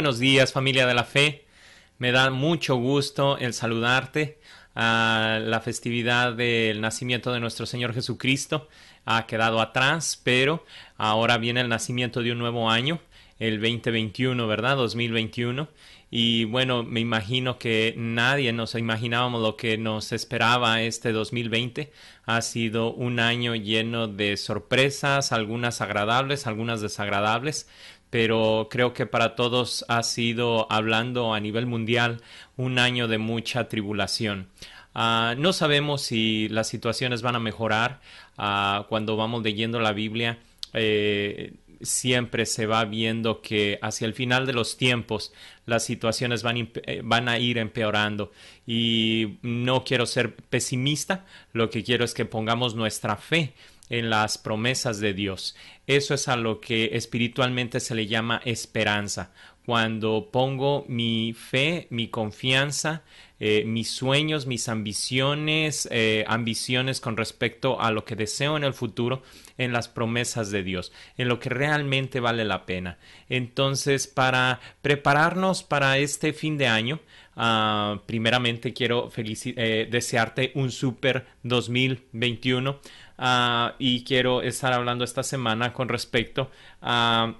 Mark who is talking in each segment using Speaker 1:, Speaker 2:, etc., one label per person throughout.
Speaker 1: buenos días familia de la fe. Me da mucho gusto el saludarte a la festividad del nacimiento de nuestro Señor Jesucristo. Ha quedado atrás, pero ahora viene el nacimiento de un nuevo año, el 2021, ¿verdad? 2021. Y bueno, me imagino que nadie nos imaginábamos lo que nos esperaba este 2020. Ha sido un año lleno de sorpresas, algunas agradables, algunas desagradables pero creo que para todos ha sido, hablando a nivel mundial, un año de mucha tribulación. Ah, no sabemos si las situaciones van a mejorar ah, cuando vamos leyendo la Biblia. Eh, siempre se va viendo que hacia el final de los tiempos las situaciones van, eh, van, a ir empeorando y no quiero ser pesimista, lo que quiero es que pongamos nuestra fe en las promesas de Dios. Eso es a lo que espiritualmente se le llama esperanza. Cuando pongo mi fe, mi confianza, eh, mis sueños, mis ambiciones, eh, ambiciones con respecto a lo que deseo en el futuro, en las promesas de Dios, en lo que realmente vale la pena. Entonces, para prepararnos para este fin de año, ah, primeramente quiero eh, desearte un super 2021. Ah, y quiero estar hablando esta semana con respecto a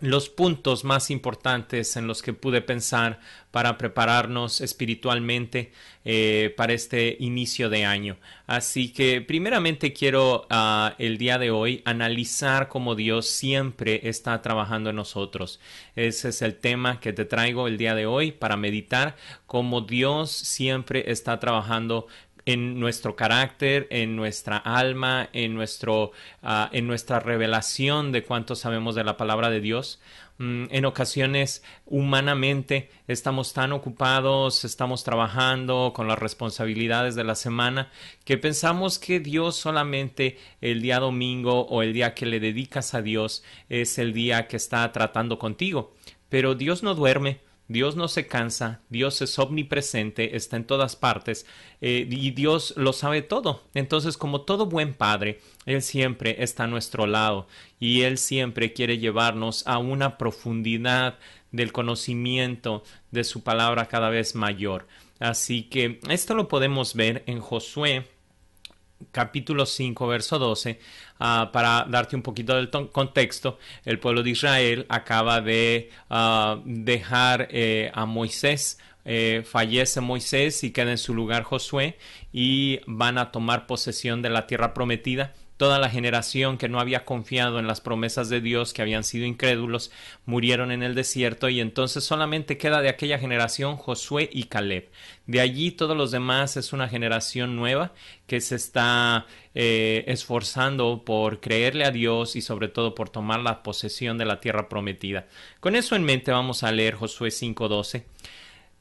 Speaker 1: los puntos más importantes en los que pude pensar para prepararnos espiritualmente eh, para este inicio de año. Así que primeramente quiero ah, el día de hoy analizar cómo Dios siempre está trabajando en nosotros. Ese es el tema que te traigo el día de hoy para meditar cómo Dios siempre está trabajando en nuestro carácter, en nuestra alma, en, nuestro, ah, en nuestra revelación de cuánto sabemos de la palabra de Dios. Mm, en ocasiones, humanamente, estamos tan ocupados, estamos trabajando con las responsabilidades de la semana, que pensamos que Dios solamente el día domingo o el día que le dedicas a Dios es el día que está tratando contigo. Pero Dios no duerme. Dios no se cansa, Dios es omnipresente, está en todas partes eh, y Dios lo sabe todo. Entonces, como todo buen padre, Él siempre está a nuestro lado y Él siempre quiere llevarnos a una profundidad del conocimiento de su palabra cada vez mayor. Así que esto lo podemos ver en Josué capítulo 5, verso 12, ah, para darte un poquito del contexto, el pueblo de Israel acaba de ah, dejar eh, a Moisés eh, fallece Moisés y queda en su lugar Josué y van a tomar posesión de la tierra prometida. Toda la generación que no había confiado en las promesas de Dios, que habían sido incrédulos, murieron en el desierto y entonces solamente queda de aquella generación Josué y Caleb. De allí todos los demás es una generación nueva que se está eh, esforzando por creerle a Dios y sobre todo por tomar la posesión de la tierra prometida. Con eso en mente vamos a leer Josué 5.12.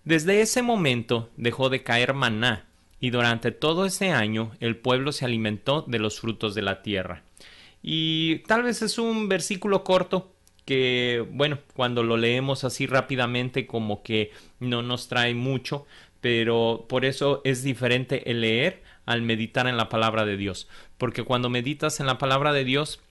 Speaker 1: Desde ese momento dejó de caer maná y durante todo ese año el pueblo se alimentó de los frutos de la tierra. Y tal vez es un versículo corto que, bueno, cuando lo leemos así rápidamente como que no nos trae mucho, pero por eso es diferente el leer al meditar en la palabra de Dios, porque cuando meditas en la palabra de Dios,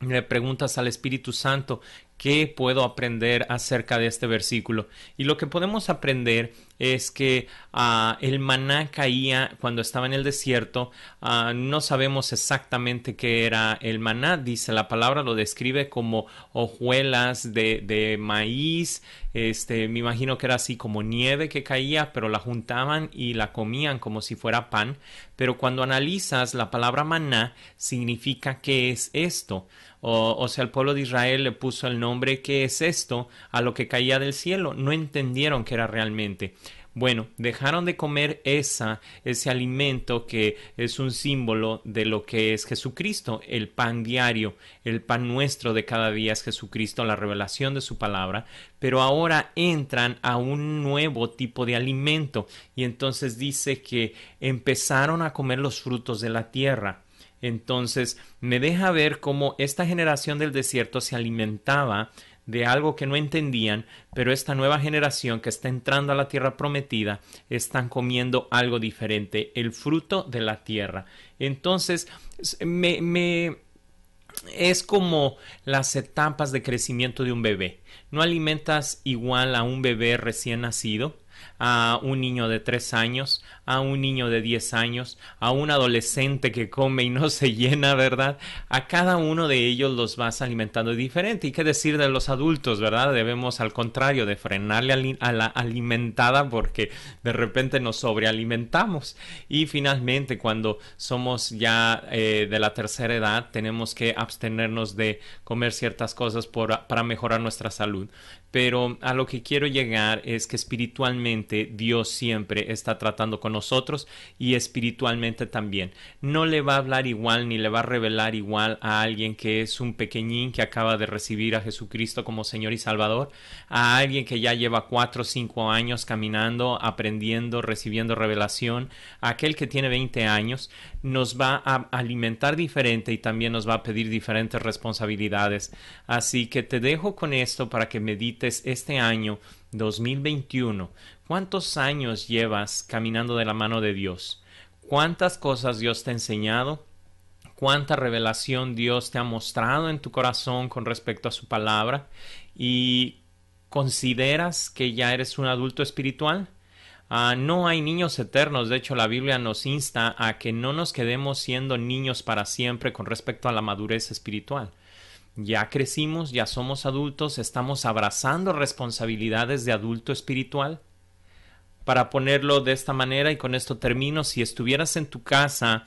Speaker 1: le preguntas al Espíritu Santo ¿Qué puedo aprender acerca de este versículo? Y lo que podemos aprender es que ah, el maná caía cuando estaba en el desierto. Ah, no sabemos exactamente qué era el maná. Dice la palabra, lo describe como hojuelas de, maíz. Este, me imagino que era así como nieve que caía, pero la juntaban y la comían como si fuera pan. Pero cuando analizas la palabra maná, significa que es esto o, sea, el pueblo de Israel le puso el nombre ¿qué es esto? a lo que caía del cielo. No entendieron que era realmente. Bueno, dejaron de comer esa, ese alimento que es un símbolo de lo que es Jesucristo, el pan diario, el pan nuestro de cada día es Jesucristo, la revelación de su palabra, pero ahora entran a un nuevo tipo de alimento y entonces dice que empezaron a comer los frutos de la tierra entonces, me deja ver cómo esta generación del desierto se alimentaba de algo que no entendían, pero esta nueva generación que está entrando a la tierra prometida están comiendo algo diferente, el fruto de la tierra. Entonces, me, es como las etapas de crecimiento de un bebé. No alimentas igual a un bebé recién nacido a un niño de 3 años, a un niño de 10 años, a un adolescente que come y no se llena, ¿verdad? A cada uno de ellos los vas alimentando diferente. ¿Y qué decir de los adultos, verdad? Debemos al contrario de frenarle a la alimentada porque de repente nos sobrealimentamos. Y finalmente cuando somos ya eh, de la tercera edad tenemos que abstenernos de comer ciertas cosas para mejorar nuestra salud. Pero a lo que quiero llegar es que espiritualmente Dios siempre está tratando con nosotros y espiritualmente también. No le va a hablar igual ni le va a revelar igual a alguien que es un pequeñín que acaba de recibir a Jesucristo como Señor y Salvador, a alguien que ya lleva cuatro o cinco años caminando, aprendiendo, recibiendo revelación, a aquel que tiene 20 años, nos va a alimentar diferente y también nos va a pedir diferentes responsabilidades. Así que te dejo con esto para que medites este año 2021, ¿cuántos años llevas caminando de la mano de Dios? ¿Cuántas cosas Dios te ha enseñado? ¿Cuánta revelación Dios te ha mostrado en tu corazón con respecto a su palabra? ¿Y consideras que ya eres un adulto espiritual? Ah, no hay niños eternos, de hecho la Biblia nos insta a que no nos quedemos siendo niños para siempre con respecto a la madurez espiritual ya crecimos, ya somos adultos, estamos abrazando responsabilidades de adulto espiritual. Para ponerlo de esta manera, y con esto termino, si estuvieras en tu casa,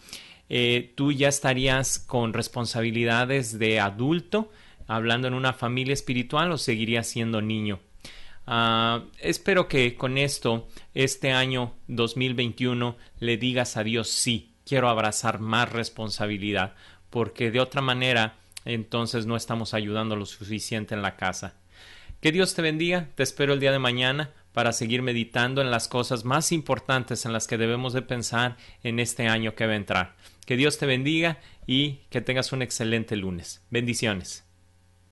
Speaker 1: eh, tú ya estarías con responsabilidades de adulto, hablando en una familia espiritual o seguirías siendo niño. Ah, espero que con esto, este año 2021, le digas a Dios sí, quiero abrazar más responsabilidad, porque de otra manera entonces no estamos ayudando lo suficiente en la casa. Que Dios te bendiga, te espero el día de mañana para seguir meditando en las cosas más importantes en las que debemos de pensar en este año que va a entrar. Que Dios te bendiga y que tengas un excelente lunes. Bendiciones.